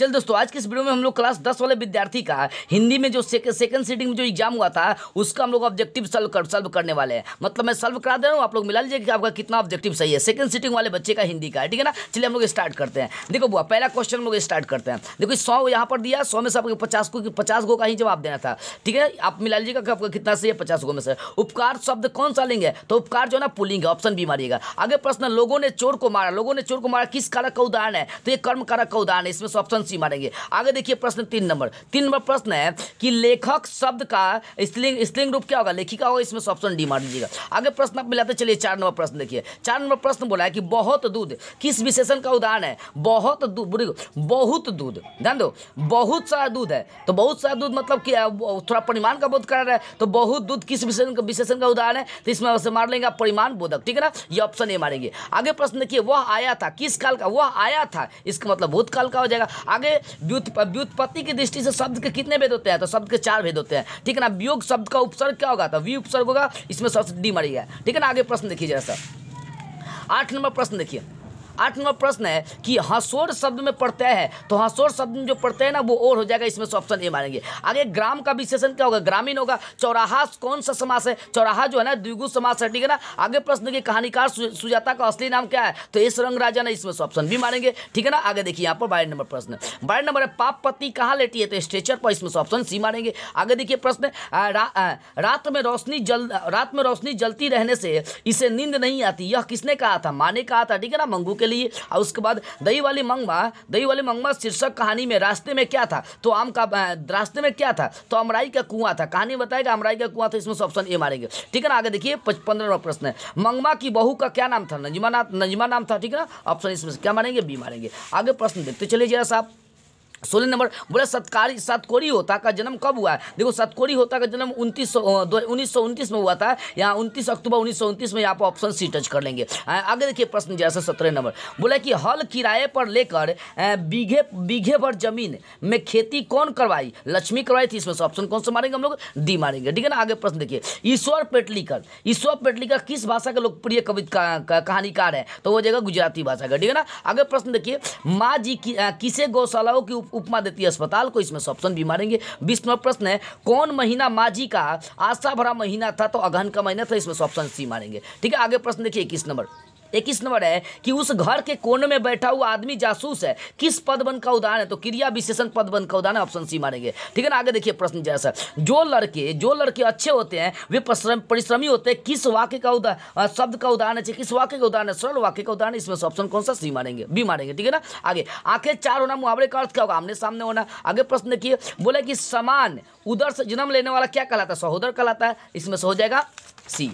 चल दोस्तों आज के इस वीडियो में हम लोग क्लास दस वाले विद्यार्थी का हिंदी में जो सेकंड सीटिंग में जो एग्जाम हुआ था उसका हम लोग ऑब्जेक्टिव सल्व कर सॉल्व करने वाले हैं मतलब मैं सॉल्व करा दे रहा हूँ आप लोग मिला लीजिए कि आपका कितना ऑब्जेक्टिव सही है सेकंड सीटिंग वाले बच्चे का हिंदी का ठीक है ना चलिए हम लोग स्टार्ट करते हैं देखो बुआ पहला क्वेश्चन हम लोग स्टार्ट करते हैं देखो सौ यहाँ पर दिया सौ में से आपको पचास को पचास गो का ही जवाब देना था ठीक है आप मिला लीजिएगा कि आपका कितना सही है पचास गो में से उपकार शब्द कौन सा लेंगे तो उपकार जो है ना पुलिंग है ऑप्शन बी मारिएगा आगे प्रश्न लोगों ने चोर को मारा लोगों ने चोर को मारा किस कारक का उदाहरण है तो ये कर्म कारक का उदाहरण है इसमें ऑप्शन ऊंची मारेंगे आगे देखिए प्रश्न तीन नंबर तीन नंबर प्रश्न है कि लेखक शब्द का स्त्रिंग स्त्रिंग रूप क्या होगा लेखिका होगा इसमें ऑप्शन डी मार लीजिएगा आगे प्रश्न आप मिलाते चलिए चार नंबर प्रश्न देखिए चार नंबर प्रश्न बोला है कि बहुत दूध किस विशेषण का उदाहरण है बहुत दूध बहुत दूध ध्यान दो बहुत सारा दूध है तो बहुत सारा दूध मतलब कि थोड़ा परिमाण का बोध करा रहा है तो बहुत दूध किस विशेषण का विशेषण का उदाहरण है तो इसमें उसे मार लेंगे परिमाण बोधक ठीक है ना ये ऑप्शन ए मारेंगे आगे प्रश्न देखिए वह आया था किस काल का वह आया था इसका मतलब भूतकाल का हो जाएगा आगे व्युत्पत्ति की दृष्टि से शब्द के कितने भेद होते हैं तो शब्द के चार भेद होते हैं ठीक है ना वियोग शब्द का उपसर्ग क्या होगा तो वी उपसर्ग होगा इसमें सबसे डी है ठीक है ना आगे प्रश्न देखिए जरा सर आठ नंबर प्रश्न देखिए आठ नंबर प्रश्न है कि हसोर शब्द में पढ़ते हैं तो हसोर शब्द में जो पढ़ते हैं ना वो और हो जाएगा इसमें से ऑप्शन ए मानेंगे आगे ग्राम का विशेषण क्या होगा ग्रामीण होगा चौराहा कौन सा समास है चौराहा जो है ना द्विगु समास है ठीक है ना आगे प्रश्न की कहानीकार सुजाता का असली नाम क्या है तो इस रंग राजा ना इसमें से ऑप्शन बी मानेंगे ठीक है ना आगे देखिए यहाँ पर बारह नंबर प्रश्न बारह नंबर है पाप पति कहाँ लेटी है तो स्ट्रेचर पर इसमें से ऑप्शन सी मानेंगे आगे देखिए प्रश्न रात में रोशनी जल रात में रोशनी जलती रहने से इसे नींद नहीं आती यह किसने कहा था माने कहा था ठीक है ना मंगू के लिए और हाँ, उसके बाद दही वाली मंगवा दही वाली मंगवा शीर्षक कहानी में रास्ते में क्या था तो आम का रास्ते में क्या था तो अमराई का कुआं था कहानी बताएगा अमराई का कुआं था इसमें ऑप्शन ए मारेंगे ठीक है ना आगे देखिए पंद्रह प्रश्न है मंगवा की बहू का क्या नाम था नजमा नजमा नाम था ठीक है ना ऑप्शन इसमें क्या मारेंगे बी मारेंगे आगे प्रश्न देखते चलिए जरा साहब सोलह नंबर बोले सत्कारी सतकोरी होता का जन्म कब हुआ है देखो सतकोरी होता का जन्म उनतीस सौ उन्नीस सौ उनतीस में हुआ था यहाँ उनतीस अक्टूबर उन्नीस सौ उनतीस में यहाँ पर ऑप्शन सी टच कर लेंगे आगे देखिए प्रश्न जैसा सत्रह नंबर बोला कि हल किराए पर लेकर बीघे बीघे भर जमीन में खेती कौन करवाई लक्ष्मी करवाई थी इसमें से ऑप्शन कौन सा मारेंगे हम लोग डी मारेंगे ठीक है ना आगे प्रश्न देखिए ईश्वर पेटलीकर ईश्वर पेटलीकर किस भाषा का लोकप्रिय कवि कहानीकार है तो वो जाएगा गुजराती भाषा का ठीक है ना आगे प्रश्न देखिए माँ जी किसे गौशालाओं की उपमा देती है अस्पताल को इसमें ऑप्शन भी मारेंगे बीसवा प्रश्न है कौन महीना माझी का आशा भरा महीना था तो अगहन का महीना था इसमें ऑप्शन सी मारेंगे ठीक है आगे प्रश्न देखिए इक्कीस नंबर इक्कीस नंबर है कि उस घर के कोने में बैठा हुआ आदमी जासूस है किस पद बन का उदाहरण है तो क्रिया विशेषण पद बन का उदाहरण ऑप्शन सी मारेंगे ठीक है ना आगे देखिए प्रश्न जैसा जो लड़के जो लड़के अच्छे होते हैं वे परिश्रमी होते हैं किस वाक्य का उदाहरण शब्द का उदाहरण है किस वाक्य का उदाहरण है सरल वाक्य का उदाहरण इसमें ऑप्शन कौन सा सी मारेंगे बी मारेंगे ठीक है ना आगे आंखें चार होना मुहावरे का अर्थ क्या होगा आमने सामने होना आगे प्रश्न देखिए बोले कि समान उधर से जन्म लेने वाला क्या कहलाता है सहोदर कहलाता है इसमें से हो जाएगा सी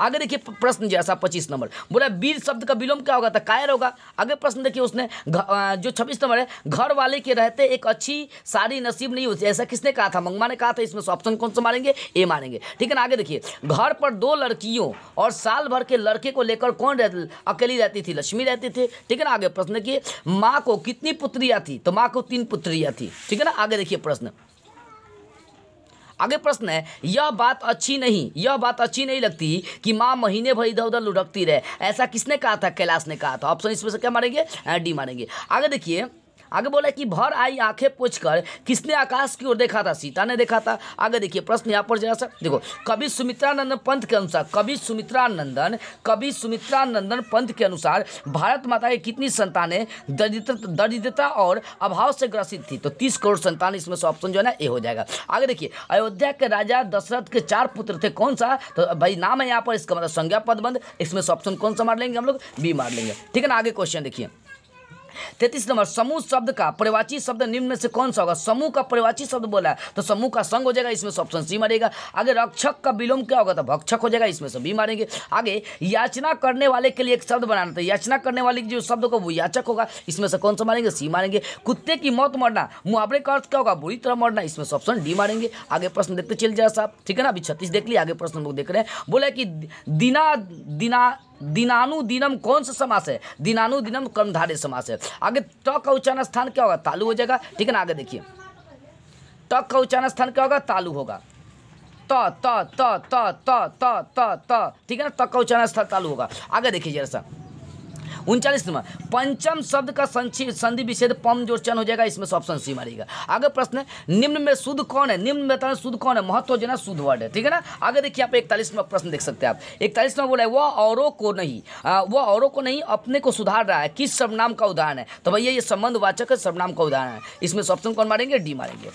आगे देखिए प्रश्न जैसा पच्चीस नंबर बोला बीज शब्द का विलोम क्या होगा तो कायर होगा आगे प्रश्न देखिए उसने जो छब्बीस नंबर है घर वाले के रहते एक अच्छी सारी नसीब नहीं होती ऐसा किसने कहा था मंगमा ने कहा था इसमें ऑप्शन कौन सा मारेंगे ए मारेंगे ठीक है ना आगे देखिए घर पर दो लड़कियों और साल भर के लड़के को लेकर कौन रह, अकेली रहती थी लक्ष्मी रहती थी ठीक है ना आगे प्रश्न देखिए माँ को कितनी पुत्रियाँ थी तो माँ को तीन पुत्रियाँ थी ठीक है ना आगे देखिए प्रश्न आगे प्रश्न है यह बात अच्छी नहीं यह बात अच्छी नहीं लगती कि माँ महीने भर इधर उधर लुढ़कती रहे ऐसा किसने कहा था कैलाश ने कहा था ऑप्शन इसमें से क्या मारेंगे डी मारेंगे आगे देखिए आगे बोला कि भर आई आंखें पूछ कर किसने आकाश की ओर देखा था सीता ने देखा था आगे देखिए प्रश्न यहाँ पर जरा सा देखो कवि सुमित्रानंदन पंथ के अनुसार कवि सुमित्रानंदन कवि सुमित्रानंदन पंथ के अनुसार भारत माता की कितनी संतानें दरिद्रता और अभाव से ग्रसित थी तो तीस करोड़ संतान इसमें से ऑप्शन जो है ना ए हो जाएगा आगे देखिए अयोध्या के राजा दशरथ के चार पुत्र थे कौन सा तो भाई नाम है यहाँ पर इसका मतलब संज्ञा पदबंध इसमें से ऑप्शन कौन सा मार लेंगे हम लोग बी मार लेंगे ठीक है ना आगे क्वेश्चन देखिए तैतीस नंबर समूह शब्द का परिवाची शब्द निम्न में से कौन सा होगा समूह का परिवाची शब्द बोला है तो समूह का संग हो जाएगा इसमें से ऑप्शन सी मारेगा आगे रक्षक का विलोम क्या होगा तो भक्षक हो जाएगा इसमें से बी मारेंगे आगे याचना करने वाले के लिए एक शब्द बनाना था तो याचना करने वाले जो शब्द होगा वो याचक होगा इसमें से कौन सा मारेंगे सी मारेंगे कुत्ते की मौत मरना मुहावरे का अर्थ क्या होगा बुरी तरह मरना इसमें से ऑप्शन डी मारेंगे आगे प्रश्न देखते चल जाए साहब ठीक है ना अभी छत्तीस देख लिया आगे प्रश्न लोग देख रहे हैं बोला कि दिना दिना दिनानुदिनम कौन सा समास है दिनानुदिनम कर्मधारय समास है आगे ट का उच्चारण स्थान क्या होगा तालु हो जाएगा ठीक है ना आगे देखिए ट का उच्चारण स्थान क्या होगा तालु होगा त त त त त त त ठीक है ना तक का उच्चारण स्थान तालु होगा आगे देखिए जरा सा नंबर पंचम शब्द का संक्षिप्त संधि विषेद पम जो चयन हो जाएगा इसमें ऑप्शन सी मारेगा आगे प्रश्न है निम्न में शुद्ध कौन है निम्न में शुद्ध कौन है महत्व जो शुद्ध वर्ड है ठीक है ना आगे देखिए आप इकतालीस नंबर प्रश्न देख सकते हैं आप इकतालीस नंबर बोला है वह औरों को नहीं वह औरों को नहीं अपने को सुधार रहा है किस सर्वनाम का उदाहरण है तो भैया ये संबंध वाचक सर्वनाम का उदाहरण है इसमें ऑप्शन कौन मारेंगे डी मारेंगे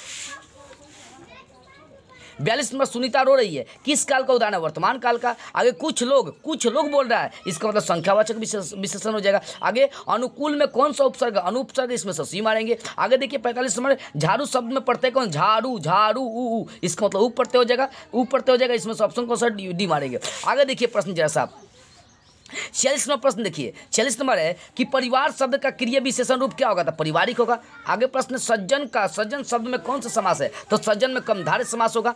बयालीस नंबर सुनीता रो रही है किस काल का उदाहरण है वर्तमान काल का आगे कुछ लोग कुछ लोग बोल रहा है इसका मतलब संख्यावाचक विशेषण हो जाएगा आगे अनुकूल में कौन सा उपसर्ग अनुपसर्ग इसमें ससी मारेंगे आगे देखिए पैंतालीस नंबर झाड़ू शब्द में पढ़ते कौन झाड़ू झाड़ू ऊ इसका मतलब ऊप पढ़ते हो जाएगा ऊप पढ़ते हो जाएगा इसमें ऑप्शन कौन सा डी मारेंगे आगे देखिए प्रश्न जरा साहब छियालीस नंबर प्रश्न देखिए छियालीस नंबर है कि परिवार शब्द का क्रिया विशेषण रूप क्या होगा तो पारिवारिक होगा आगे प्रश्न सज्जन का सज्जन शब्द में कौन सा समास है तो सज्जन में कमधारित समास होगा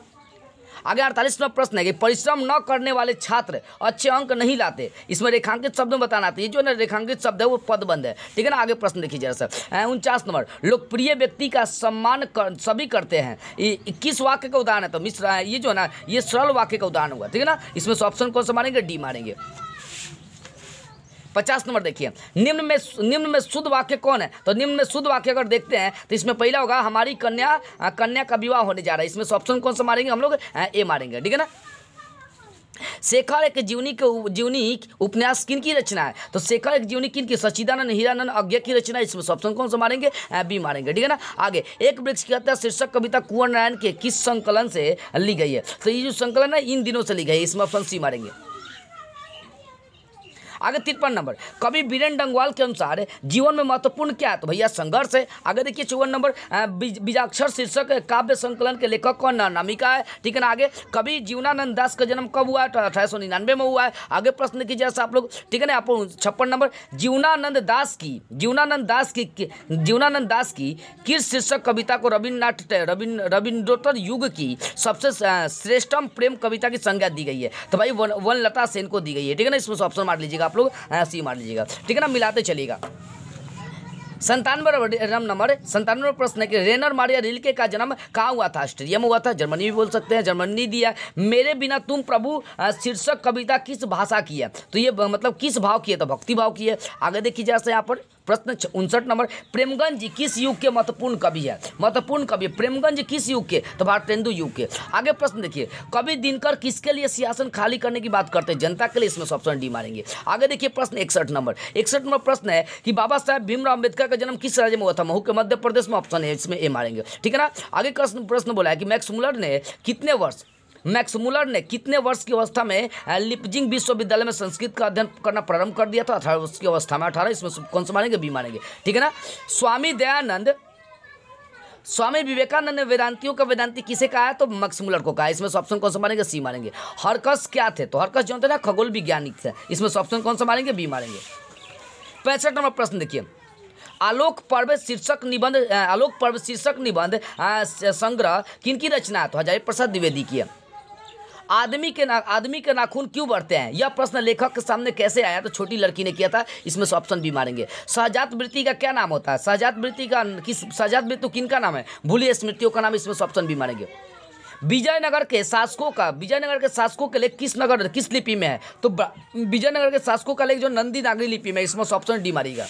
आगे अड़तालीसवा प्रश्न है कि परिश्रम न करने वाले छात्र अच्छे अंक नहीं लाते इसमें रेखांकित शब्द में बताना आती है जो ना रेखांकित शब्द है वो पदबंद है ठीक है ना आगे प्रश्न देखिए जरा सर उनचास नंबर लोकप्रिय व्यक्ति का सम्मान कर, सभी करते हैं इक्कीस वाक्य का उदाहरण है तो मिश्र ये जो है ना ये सरल वाक्य का उदाहरण हुआ ठीक है ना इसमें ऑप्शन कौन सा मारेंगे डी मारेंगे पचास नंबर देखिए निम्न में निम्न में शुद्ध वाक्य कौन है तो निम्न में शुद्ध वाक्य अगर देखते हैं तो इसमें पहला होगा हमारी कन्या कन्या का विवाह होने जा रहा है इसमें ऑप्शन कौन सा मारेंगे हम लोग ए मारेंगे ठीक है ना शेखर एक जीवनी के जीवनी उपन्यास किन की रचना है तो शेखर एक जीवनी किन की सचिदानंद हीरानंद अज्ञा की रचना है इसमें ऑप्शन कौन सा मारेंगे बी मारेंगे ठीक है ना आगे एक वृक्ष की हत्या शीर्षक कविता कुंवर नारायण के किस संकलन से ली गई है तो ये जो संकलन है इन दिनों से ली गई है इसमें ऑप्शन सी मारेंगे आगे तिरपन नंबर कवि बीरेन डंगवाल के अनुसार जीवन में महत्वपूर्ण क्या है तो भैया संघर्ष है आगे देखिए चौवन नंबर बीजाक्षर शीर्षक काव्य संकलन के लेखक कौन नामिका है ठीक है ना आगे कवि जीवनानंद दास का जन्म कब हुआ है तो अठारह सौ निन्यानवे में हुआ है आगे प्रश्न कीजिए आप लोग ठीक है ना आप छप्पन नंबर जीवनानंद दास की जीवनानंद दास की जीवनानंद दास की किस शीर्षक कविता को रविन्द्रनाथ रविन्द्रोत्तर युग की सबसे श्रेष्ठम प्रेम कविता की संज्ञा दी गई है तो भाई वन लता सेन को दी गई है ठीक है ना इसमें ऑप्शन मार लीजिएगा जगह आप लोग हाँ, सी मार लीजिएगा ठीक है ना मिलाते चलिएगा संतानवे नंबर संतानवे प्रश्न है कि रेनर मारिया रिलके का जन्म कहाँ हुआ था ऑस्ट्रेलिया में हुआ था जर्मनी भी बोल सकते हैं जर्मनी दिया मेरे बिना तुम प्रभु हाँ, शीर्षक कविता किस भाषा की है तो ये मतलब किस भाव की है तो भक्ति भाव की है आगे देखिए जैसे यहाँ पर प्रश्न उनसठ नंबर प्रेमगंज किस युग के महत्वपूर्ण कवि है महत्वपूर्ण कवि प्रेमगंज किस युग के तो भारतेंदु युग के आगे प्रश्न देखिए कवि दिनकर किसके लिए सियासन खाली करने की बात करते हैं जनता के लिए इसमें ऑप्शन डी मारेंगे आगे देखिए प्रश्न इकसठ नंबर इकसठ नंबर प्रश्न है कि बाबा साहेब भीमराव अंबेडकर का जन्म किस राज्य में हुआ था महू के मध्य प्रदेश में ऑप्शन है इसमें ए मारेंगे ठीक है ना आगे प्रश्न बोला है कि मैक्समुलर ने कितने वर्ष मैक्समुलर ने कितने वर्ष की अवस्था में लिपजिंग विश्वविद्यालय में संस्कृत का अध्ययन करना प्रारंभ कर दिया था अठारह वर्ष की अवस्था में अठारह इसमें कौन सा मानेंगे बी मानेंगे ठीक है ना स्वामी दयानंद स्वामी विवेकानंद ने वेदांतियों का वेदांति किसे कहा है तो मक्समुलर को कहा इसमें ऑप्शन कौन सा मानेंगे सी मारेंगे हरकस क्या थे तो हरकस जो थे ना खगोल विज्ञानिक थे इसमें ऑप्शन कौन सा मारेंगे बी मारेंगे पैंसठ नंबर प्रश्न देखिए आलोक पर्व शीर्षक निबंध आलोक पर्व शीर्षक निबंध संग्रह किनकी रचना है तो हजारी प्रसाद द्विवेदी की है आदमी के ना आदमी के नाखून क्यों बढ़ते हैं यह प्रश्न लेखक के सामने कैसे आया तो छोटी लड़की ने किया था इसमें से ऑप्शन भी मारेंगे सहजात वृत्ति का क्या नाम होता है सहजात वृत्ति का किस सहजात वृत्ति किन का नाम है भूलिए स्मृतियों का नाम इसमें ऑप्शन भी मारेंगे विजयनगर के शासकों का विजयनगर के शासकों के लिए किस नगर किस लिपि में है तो विजयनगर के शासकों का लेख जो नंदी नागरी लिपि में इसमें ऑप्शन डी मारेगा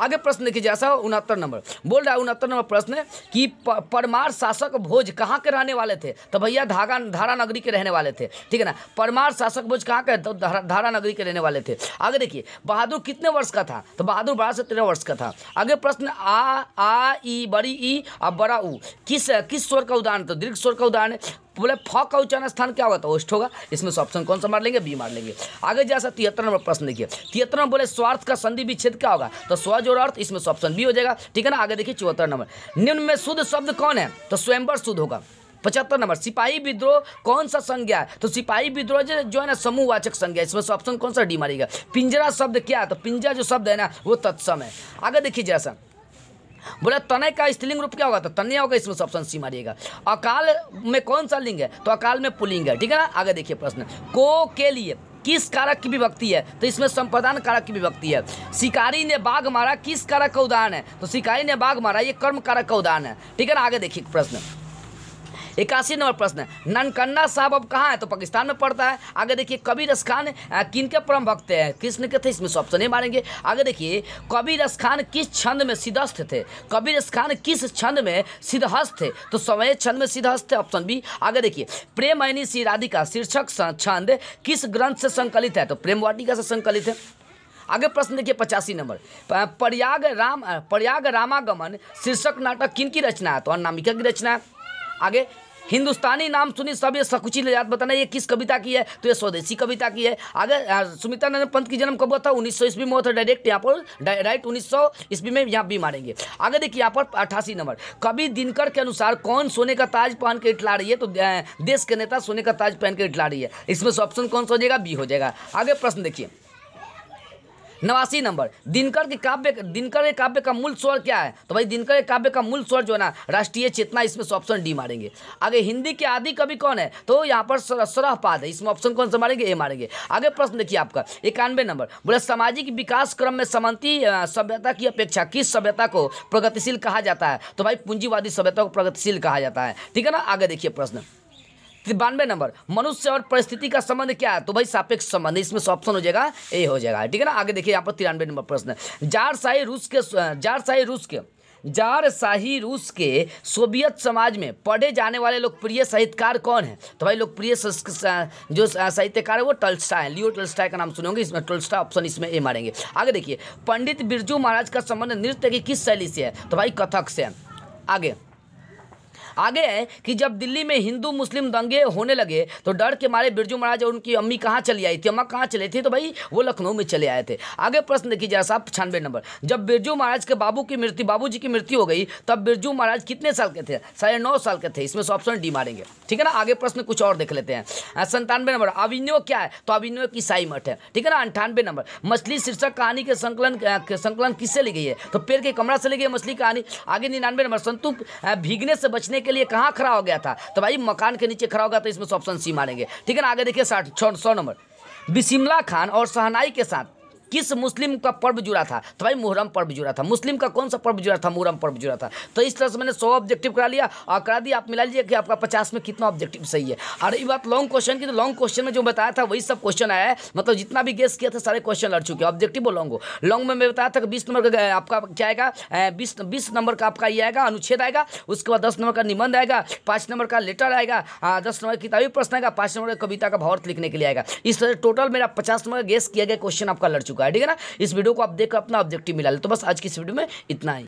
आगे प्रश्न देखिए जैसा उनहत्तर नंबर बोल रहा है उनहत्तर नंबर प्रश्न कि परमार शासक भोज कहाँ के रहने वाले थे तो भैया धागा धारा नगरी के रहने वाले थे ठीक है ना परमार शासक भोज कहाँ के तो धारा नगरी के रहने वाले थे आगे देखिए बहादुर कितने वर्ष का था तो बहादुर बारह से तेरह वर्ष का था आगे प्रश्न आ आ ई बड़ी ई और बड़ा ऊ किस किस स्वर का उदाहरण तो दीर्घ स्वर का उदाहरण बोले फ का उच्चारण स्थान क्या होगा तो ओष्ठ होगा इसमें से ऑप्शन कौन सा मार लेंगे बी मार लेंगे आगे जैसा तिहत्तर नंबर प्रश्न देखिए तिहत्तर नंबर बोले स्वार्थ का संधि विच्छेद क्या होगा तो स्व जोड़ अर्थ इसमें से ऑप्शन बी हो जाएगा ठीक है ना आगे देखिए चौहत्तर नंबर निम्न में शुद्ध शब्द कौन है तो स्वयंवर शुद्ध होगा पचहत्तर नंबर सिपाही विद्रोह कौन सा संज्ञा है तो सिपाही विद्रोह जो है ना समूहवाचक संज्ञा इसमें से ऑप्शन कौन सा डी मारेगा पिंजरा शब्द क्या है तो पिंजरा जो शब्द है ना वो तत्सम है आगे देखिए जैसा बोला तनय का स्त्रीलिंग रूप क्या होगा तो तनया होगा इसमें ऑप्शन सी मारिएगा अकाल में कौन सा लिंग है तो अकाल में पुलिंग है ठीक है ना आगे देखिए प्रश्न को के लिए किस कारक की विभक्ति है तो इसमें संप्रदान कारक की विभक्ति है शिकारी ने बाघ मारा किस कारक का उदाहरण है तो शिकारी ने बाघ मारा ये कर्म कारक का उदाहरण है ठीक है ना आगे देखिए प्रश्न इक्यासी नंबर प्रश्न ननकन्ना साहब अब कहाँ है तो पाकिस्तान में पढ़ता है आगे देखिए कबीर रस खान किन के परम भक्त हैं कृष्ण के थे इसमें ऑप्शन नहीं मारेंगे आगे देखिए कबीर रस खान किस छंद में सिद्धस्थ थे कबीर रस खान किस छंद में सिद्धहस्त थे तो समय छंद में सिद्धहस्त थे ऑप्शन बी आगे देखिए प्रेम ऐनी सी राधिका शीर्षक छंद किस ग्रंथ से संकलित है तो प्रेम वाटिका से संकलित है आगे प्रश्न देखिए पचासी नंबर प्रयाग राम प्रयाग रामागमन शीर्षक नाटक किन की रचना है तो अनामिका की रचना है आगे हिंदुस्तानी नाम सुनी सब ये सकुची ले बताना ये किस कविता की है तो ये स्वदेशी कविता की है आगे सुमित्रा नारायण पंत की जन्म कब हुआ था उन्नीस सौ ईस्वी में हुआ था डायरेक्ट यहाँ पर राइट उन्नीस सौ ईस्वी में यहाँ बी मारेंगे आगे देखिए यहाँ पर अट्ठासी नंबर कवि दिनकर के अनुसार कौन सोने का ताज पहन के इटला रही है तो देश के नेता सोने का ताज पहन के इटला रही है इसमें ऑप्शन कौन सा हो जाएगा बी हो जाएगा आगे प्रश्न देखिए नवासी नंबर दिनकर के काव्य दिनकर के काव्य का मूल स्वर क्या है तो भाई दिनकर के काव्य का मूल स्वर जो है ना राष्ट्रीय चेतना इसमें ऑप्शन डी मारेंगे आगे हिंदी के आदि कवि कौन है तो यहाँ पर सरहपाद है इसमें ऑप्शन कौन सा मारेंगे ए मारेंगे आगे प्रश्न देखिए आपका इक्यानवे नंबर बोले सामाजिक विकास क्रम में समंती सभ्यता की अपेक्षा किस सभ्यता को प्रगतिशील कहा जाता है तो भाई पूंजीवादी सभ्यता को प्रगतिशील कहा जाता है ठीक है ना आगे देखिए प्रश्न बानवे नंबर मनुष्य और परिस्थिति का संबंध क्या है तो भाई सापेक्ष संबंध इसमें ऑप्शन हो जाएगा ए हो जाएगा ठीक है ना आगे देखिए यहाँ पर तिरानवे नंबर प्रश्न जारशाही रूस के जारशाही रूस के जार शाही रूस के सोवियत समाज में पढ़े जाने वाले लोकप्रिय साहित्यकार कौन है तो भाई लोकप्रिय जो साहित्यकार है वो टल्स्टा है लियो टल्स्टा का नाम सुने इसमें टल्स्टा ऑप्शन इसमें ए मारेंगे आगे देखिए पंडित बिरजू महाराज का संबंध नृत्य की किस शैली से है तो भाई कथक से आगे आगे है कि जब दिल्ली में हिंदू मुस्लिम दंगे होने लगे तो डर के मारे बिरजू महाराज और उनकी अम्मी कहाँ चली आई थी अम्मा कहाँ चले थी तो भाई वो लखनऊ में चले आए थे आगे प्रश्न देखिए जरा साहब पचानवे नंबर जब बिरजू महाराज के बाबू की मृत्यु बाबू जी की मृत्यु हो गई तब बिरजू महाराज कितने साल के थे साढ़े नौ साल के थे इसमें से ऑप्शन डी मारेंगे ठीक है ना आगे प्रश्न कुछ और देख लेते हैं संतानवे नंबर अभिनय क्या है तो अभिनय की साई मठ है ठीक है ना अंठानवे नंबर मछली शीर्षक कहानी के संकलन संकलन किससे ली गई है तो पेड़ के कमरा से ली गई मछली कहानी आगे निन्यानवे नंबर संतु भीगने से बचने के के लिए कहाँ खड़ा हो गया था तो भाई मकान के नीचे खड़ा होगा तो इसमें ऑप्शन सी मारेंगे ठीक है ना आगे देखिए साठ सौ नंबर बिसिमला खान और सहनाई के साथ किस मुस्लिम का पर्व जुड़ा था तो भाई मुहर्रम पर्व जुड़ा था मुस्लिम का कौन सा पर्व जुड़ा था मुहर्रम पर्व जुड़ा था तो इस तरह से मैंने सौ ऑब्जेक्टिव करा लिया और करा दिया आप मिला लीजिए कि आपका पचास में कितना ऑब्जेक्टिव सही है और ये बात लॉन्ग क्वेश्चन की तो लॉन्ग क्वेश्चन में जो बताया था वही सब क्वेश्चन आया है मतलब जितना भी गेस किया था सारे क्वेश्चन लड़ चुके ऑब्जेक्टिव वो लॉन्ग हो लॉन्ग में मैं बताया था कि बीस नंबर का आपका क्या आएगा बीस बीस नंबर का आपका ये आएगा अनुच्छेद आएगा उसके बाद दस नंबर का निबंध आएगा पाँच नंबर का लेटर आएगा दस नंबर किताबी प्रश्न आएगा पाँच नंबर का कविता का भावर्थ लिखने के लिए आएगा इस तरह टोटल मेरा पचास नंबर गेस किया गया क्वेश्चन आपका लड़ चुका चुका है ठीक है ना इस वीडियो को आप देखकर अपना ऑब्जेक्टिव मिला ले तो बस आज की इस वीडियो में इतना ही